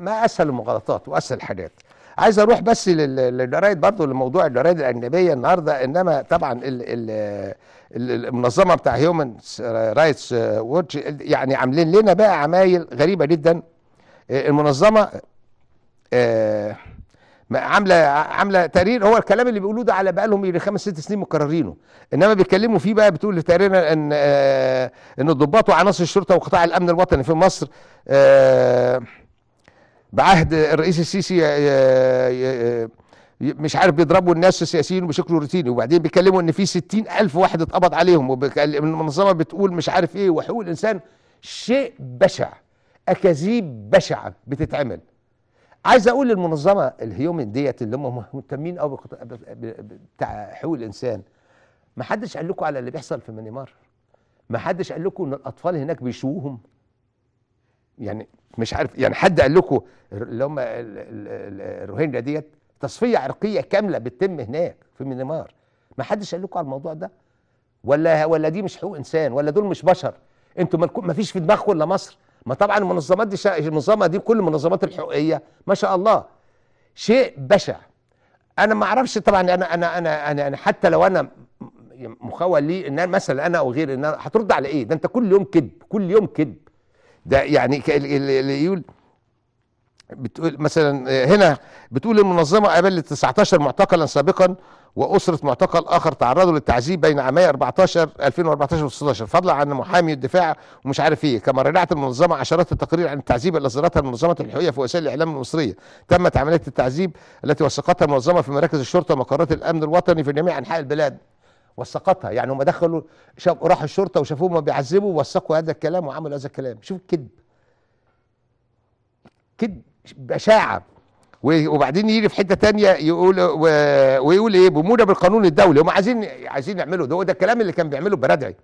ما اسهل المغالطات واسهل الحاجات عايز اروح بس للجرايد برضه لموضوع الجرايد الاجنبيه النهارده انما طبعا الـ الـ المنظمه بتاع هيومن رايتس ووتش يعني عاملين لنا بقى عمايل غريبه جدا المنظمه آه، عامله عامله تقرير هو الكلام اللي بيقولوه ده على بقالهم يعني خمس ست سنين مكررينه انما بيتكلموا فيه بقى بتقول تقريرا ان آه، ان الضباط وعناصر الشرطه وقطاع الامن الوطني في مصر آه، بعهد الرئيس السيسي آه، مش عارف بيضربوا الناس السياسيين بشكل روتيني وبعدين بيتكلموا ان في 60000 واحد اتقبض عليهم والمنظمه بتقول مش عارف ايه وحقوق الانسان شيء بشع اكاذيب بشعه بتتعمل عايز اقول للمنظمه الهيومن ديت اللي هم مهتمين قوي بتاع حقوق الانسان ما حدش قال لكم على اللي بيحصل في ميانمار ما حدش قال لكم ان الاطفال هناك بيشوهم يعني مش عارف يعني حد قال لكم اللي هم الروهينجا ديت تصفيه عرقيه كامله بتتم هناك في ميانمار ما حدش قال لكم على الموضوع ده ولا ولا دي مش حقوق انسان ولا دول مش بشر انتوا ما فيش في دماغكم الا مصر ما طبعا المنظمات دي شا... المنظمه دي كل المنظمات الحقوقيه ما شاء الله شيء بشع انا ما اعرفش طبعا انا انا انا انا, أنا حتى لو انا مخول لي ان انا مثلا انا او غيري ان انا هترد على ايه ده انت كل يوم كذب كل يوم كذب ده يعني اللي يقول بتقول مثلا هنا بتقول المنظمه قابلت 19 معتقلا سابقا واسره معتقل اخر تعرضوا للتعذيب بين عامي 14 2014 و16 فضلا عن محامي الدفاع ومش عارف ايه كما راجعت المنظمه عشرات التقارير عن التعذيب التي اصدرتها المنظمه الحقوقيه في وسائل الاعلام المصريه تمت عمليه التعذيب التي وثقتها المنظمه في مراكز الشرطه ومقرات الامن الوطني في جميع انحاء البلاد وثقتها يعني هم دخلوا راحوا الشرطه وشافوهم بيعذبوا ووثقوا هذا الكلام وعملوا هذا الكلام شوف الكذب كذب بشاعه وبعدين يجي في حته تانية يقول ويقول ايه بمودة بالقانون الدولي هم عايزين عايزين يعملوا ده وده الكلام اللي كان بيعمله برادعي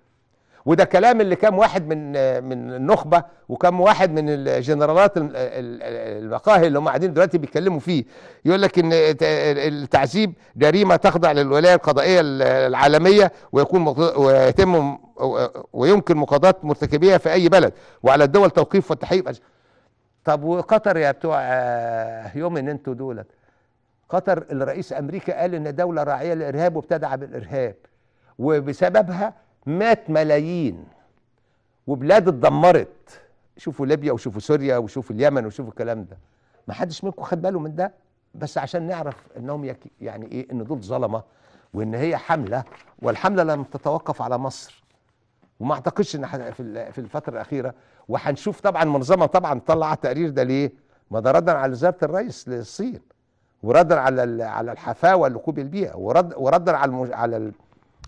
وده الكلام اللي كام واحد من من النخبه وكم واحد من الجنرالات المقاهي اللي هم قاعدين دلوقتي بيتكلموا فيه يقول لك ان التعذيب جريمه تخضع للولايه القضائيه العالميه ويكون ويتم ويمكن مقاضاه مرتكبيها في اي بلد وعلى الدول توقيف والتحقيق طب وقطر يا بتوع آه، يوم ان انتوا دولت قطر الرئيس امريكا قال ان دوله راعيه للارهاب وبتدعم الارهاب وبسببها مات ملايين وبلاد اتدمرت شوفوا ليبيا وشوفوا سوريا وشوفوا اليمن وشوفوا الكلام ده ما حدش منكم خد باله من ده بس عشان نعرف انهم يعني ايه ان دول ظلمه وان هي حمله والحمله لم تتوقف على مصر وما اعتقدش ان في الفتره الاخيره وهنشوف طبعا منظمه طبعا طلع تقرير ده ليه؟ ما ده ردا على وزاره الرئيس للصين وردا على على الحفاوه اللي البيئه ورد وردا على المج... على ال...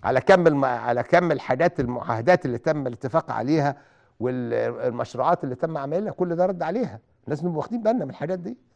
على كم الم... على كم الحاجات المعاهدات اللي تم الاتفاق عليها والمشروعات اللي تم عملها كل ده رد عليها لازم نبقى واخدين بالنا من الحاجات دي